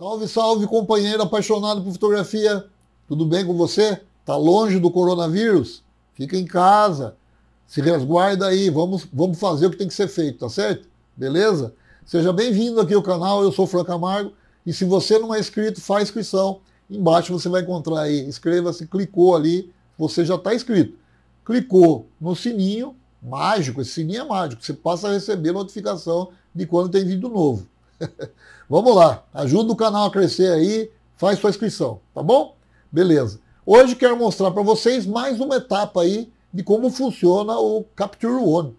Salve, salve, companheiro apaixonado por fotografia. Tudo bem com você? Tá longe do coronavírus? Fica em casa. Se resguarda aí. Vamos, vamos fazer o que tem que ser feito, tá certo? Beleza? Seja bem-vindo aqui ao canal. Eu sou Franco Amargo. E se você não é inscrito, faz inscrição. Embaixo você vai encontrar aí. Inscreva-se, clicou ali, você já está inscrito. Clicou no sininho mágico, esse sininho é mágico. Você passa a receber notificação de quando tem vídeo novo. Vamos lá, ajuda o canal a crescer aí, faz sua inscrição, tá bom? Beleza. Hoje quero mostrar para vocês mais uma etapa aí de como funciona o Capture One.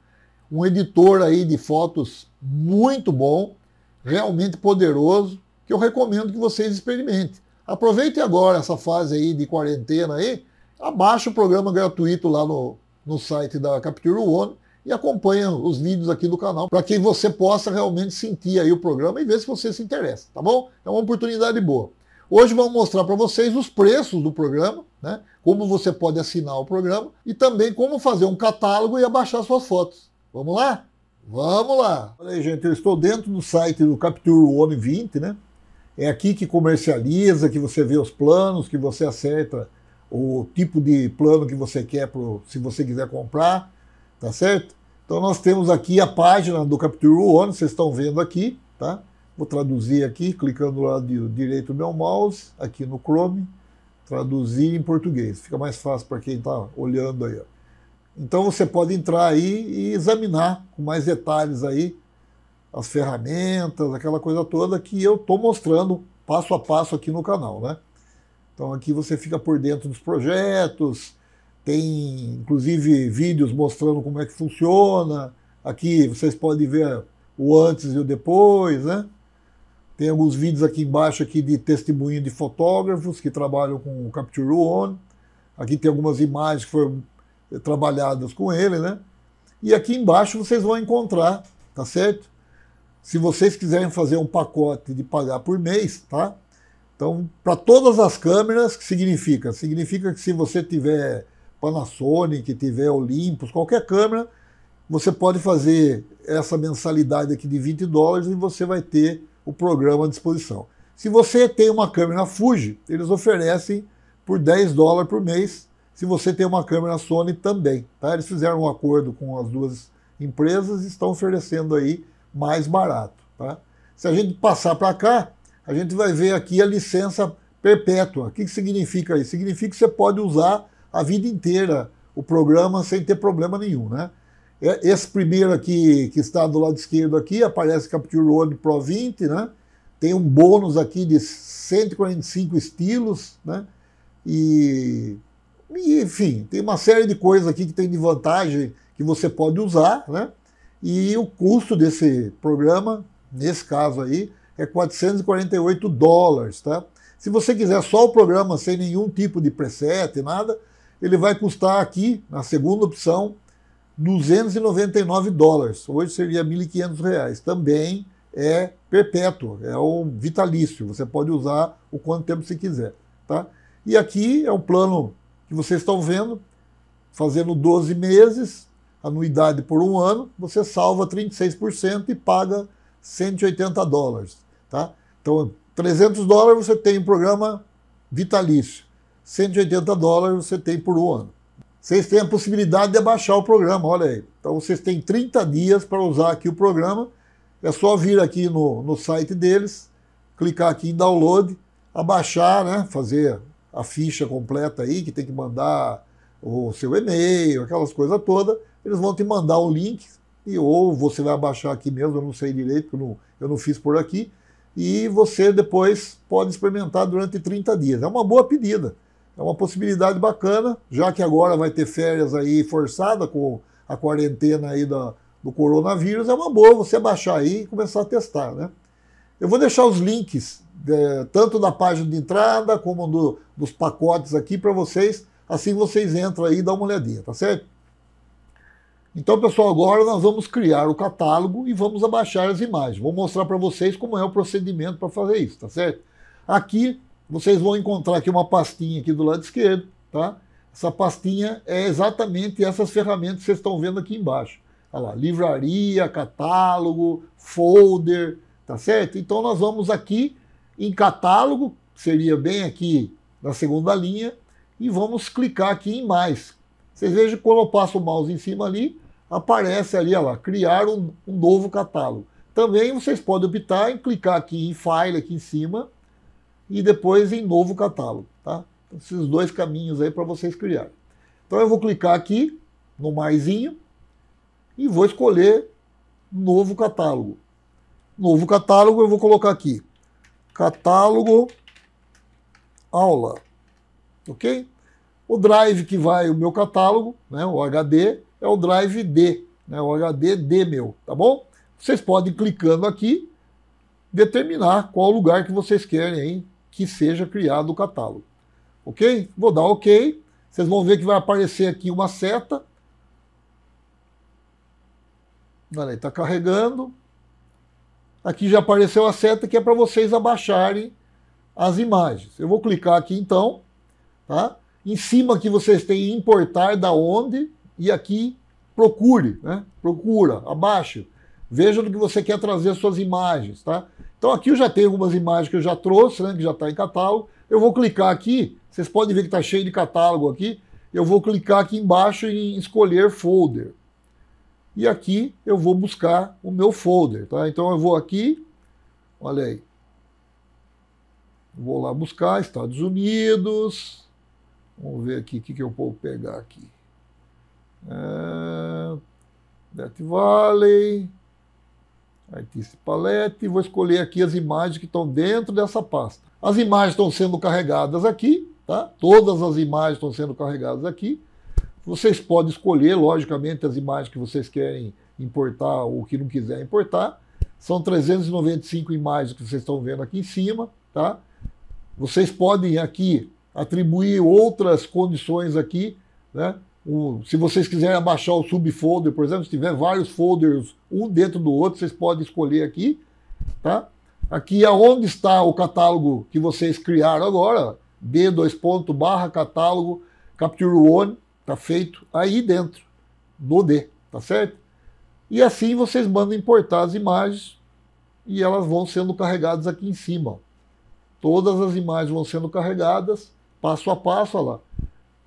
Um editor aí de fotos muito bom, realmente poderoso, que eu recomendo que vocês experimentem. Aproveite agora essa fase aí de quarentena aí, abaixa o programa gratuito lá no, no site da Capture One e acompanha os vídeos aqui do canal para que você possa realmente sentir aí o programa e ver se você se interessa, tá bom? É uma oportunidade boa. Hoje vamos mostrar para vocês os preços do programa, né? Como você pode assinar o programa e também como fazer um catálogo e abaixar suas fotos. Vamos lá? Vamos lá! Olha aí, gente, eu estou dentro do site do Capture One 20, né? É aqui que comercializa, que você vê os planos, que você acerta o tipo de plano que você quer pro, se você quiser comprar. Tá certo? Então nós temos aqui a página do Capture One, vocês estão vendo aqui, tá? Vou traduzir aqui, clicando do de direito do meu mouse, aqui no Chrome, traduzir em português. Fica mais fácil para quem está olhando aí. Ó. Então você pode entrar aí e examinar com mais detalhes aí as ferramentas, aquela coisa toda que eu estou mostrando passo a passo aqui no canal, né? Então aqui você fica por dentro dos projetos, tem inclusive vídeos mostrando como é que funciona. Aqui vocês podem ver o antes e o depois, né? Tem alguns vídeos aqui embaixo aqui de testemunho de fotógrafos que trabalham com o Capture One. Aqui tem algumas imagens que foram trabalhadas com ele, né? E aqui embaixo vocês vão encontrar, tá certo? Se vocês quiserem fazer um pacote de pagar por mês, tá? Então, para todas as câmeras, que significa? Significa que se você tiver Panasonic, tiver Olympus, qualquer câmera, você pode fazer essa mensalidade aqui de 20 dólares e você vai ter o programa à disposição. Se você tem uma câmera Fuji, eles oferecem por 10 dólares por mês. Se você tem uma câmera Sony, também. Tá? Eles fizeram um acordo com as duas empresas e estão oferecendo aí mais barato. Tá? Se a gente passar para cá, a gente vai ver aqui a licença perpétua. O que, que significa isso? Significa que você pode usar a vida inteira o programa sem ter problema nenhum, né? Esse primeiro aqui, que está do lado esquerdo aqui, aparece Capture One Pro 20, né? Tem um bônus aqui de 145 estilos, né? E, e, enfim, tem uma série de coisas aqui que tem de vantagem que você pode usar, né? E o custo desse programa, nesse caso aí, é 448 dólares, tá? Se você quiser só o programa sem nenhum tipo de preset, nada, ele vai custar aqui, na segunda opção, 299 dólares. Hoje seria 1.500 reais. Também é perpétuo, é o vitalício. Você pode usar o quanto tempo você quiser. Tá? E aqui é um plano que vocês estão vendo, fazendo 12 meses, anuidade por um ano, você salva 36% e paga 180 dólares. Tá? Então, 300 dólares você tem um programa vitalício. 180 dólares você tem por um ano. Vocês têm a possibilidade de abaixar o programa, olha aí. Então vocês têm 30 dias para usar aqui o programa. É só vir aqui no, no site deles, clicar aqui em download, abaixar, né? Fazer a ficha completa aí, que tem que mandar o seu e-mail, aquelas coisas todas. Eles vão te mandar o link, e ou você vai abaixar aqui mesmo, eu não sei direito, eu não, eu não fiz por aqui. E você depois pode experimentar durante 30 dias. É uma boa pedida. É uma possibilidade bacana, já que agora vai ter férias aí forçada com a quarentena aí da, do coronavírus, é uma boa você baixar aí e começar a testar, né? Eu vou deixar os links, de, é, tanto da página de entrada como do, dos pacotes aqui para vocês, assim vocês entram aí e dão uma olhadinha, tá certo? Então, pessoal, agora nós vamos criar o catálogo e vamos abaixar as imagens. Vou mostrar para vocês como é o procedimento para fazer isso, tá certo? Aqui vocês vão encontrar aqui uma pastinha aqui do lado esquerdo, tá? Essa pastinha é exatamente essas ferramentas que vocês estão vendo aqui embaixo. Olha lá, livraria, catálogo, folder, tá certo? Então nós vamos aqui em catálogo, seria bem aqui na segunda linha, e vamos clicar aqui em mais. Vocês vejam que quando eu passo o mouse em cima ali, aparece ali, olha lá, criar um, um novo catálogo. Também vocês podem optar em clicar aqui em File aqui em cima, e depois em novo catálogo. Tá? Então, esses dois caminhos aí para vocês criarem. Então eu vou clicar aqui no maisinho e vou escolher novo catálogo. Novo catálogo eu vou colocar aqui. Catálogo aula. Ok? O drive que vai o meu catálogo, né, o HD, é o drive D, né, o HD D meu, tá bom? Vocês podem, clicando aqui, determinar qual lugar que vocês querem aí que seja criado o catálogo. Ok? Vou dar OK. Vocês vão ver que vai aparecer aqui uma seta. Olha aí, está carregando. Aqui já apareceu a seta que é para vocês abaixarem as imagens. Eu vou clicar aqui então. Tá? Em cima aqui vocês têm importar da onde e aqui procure, né? Procura, abaixo. Veja do que você quer trazer as suas imagens, tá? Então aqui eu já tenho algumas imagens que eu já trouxe, né, que já está em catálogo. Eu vou clicar aqui, vocês podem ver que está cheio de catálogo aqui. Eu vou clicar aqui embaixo em escolher folder. E aqui eu vou buscar o meu folder, tá? Então eu vou aqui, olha aí. Vou lá buscar Estados Unidos. Vamos ver aqui o que, que eu vou pegar aqui. É... Death Valley. Artista Palette, vou escolher aqui as imagens que estão dentro dessa pasta. As imagens estão sendo carregadas aqui, tá? Todas as imagens estão sendo carregadas aqui. Vocês podem escolher, logicamente, as imagens que vocês querem importar ou que não quiser importar. São 395 imagens que vocês estão vendo aqui em cima, tá? Vocês podem aqui atribuir outras condições aqui, né? O, se vocês quiserem abaixar o subfolder, por exemplo, se tiver vários folders um dentro do outro, vocês podem escolher aqui, tá? Aqui é onde está o catálogo que vocês criaram agora, d dois ponto barra catálogo capture one, tá feito aí dentro do D, tá certo? E assim vocês mandam importar as imagens e elas vão sendo carregadas aqui em cima. Todas as imagens vão sendo carregadas passo a passo, olha lá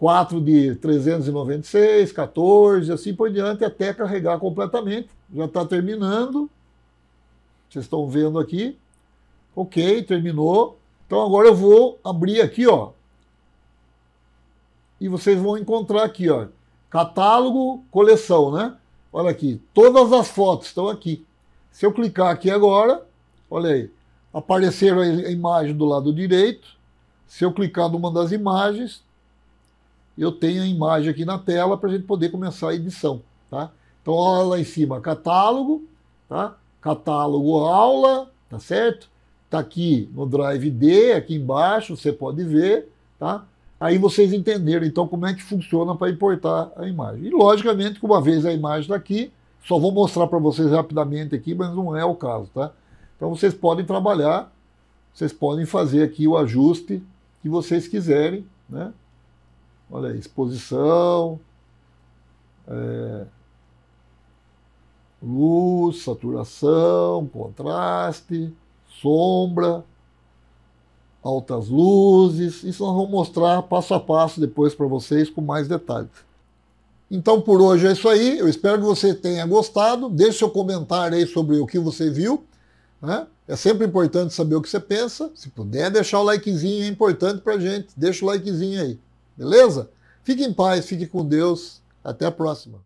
4 de 396, 14, assim por diante, até carregar completamente. Já está terminando. Vocês estão vendo aqui. Ok, terminou. Então agora eu vou abrir aqui, ó. E vocês vão encontrar aqui, ó. Catálogo, coleção, né? Olha aqui, todas as fotos estão aqui. Se eu clicar aqui agora, olha aí, apareceram a imagem do lado direito. Se eu clicar numa das imagens, eu tenho a imagem aqui na tela para a gente poder começar a edição. Tá? Então, olha lá em cima, catálogo, tá? catálogo aula, tá certo? Está aqui no Drive D, aqui embaixo, você pode ver, tá? Aí vocês entenderam, então, como é que funciona para importar a imagem. E, logicamente, que uma vez a imagem está aqui, só vou mostrar para vocês rapidamente aqui, mas não é o caso, tá? Então, vocês podem trabalhar, vocês podem fazer aqui o ajuste que vocês quiserem, né? Olha aí, exposição, é, luz, saturação, contraste, sombra, altas luzes. Isso nós vamos mostrar passo a passo depois para vocês com mais detalhes. Então por hoje é isso aí. Eu espero que você tenha gostado. Deixe seu comentário aí sobre o que você viu. Né? É sempre importante saber o que você pensa. Se puder deixar o likezinho, é importante para a gente. Deixa o likezinho aí. Beleza? Fique em paz, fique com Deus. Até a próxima.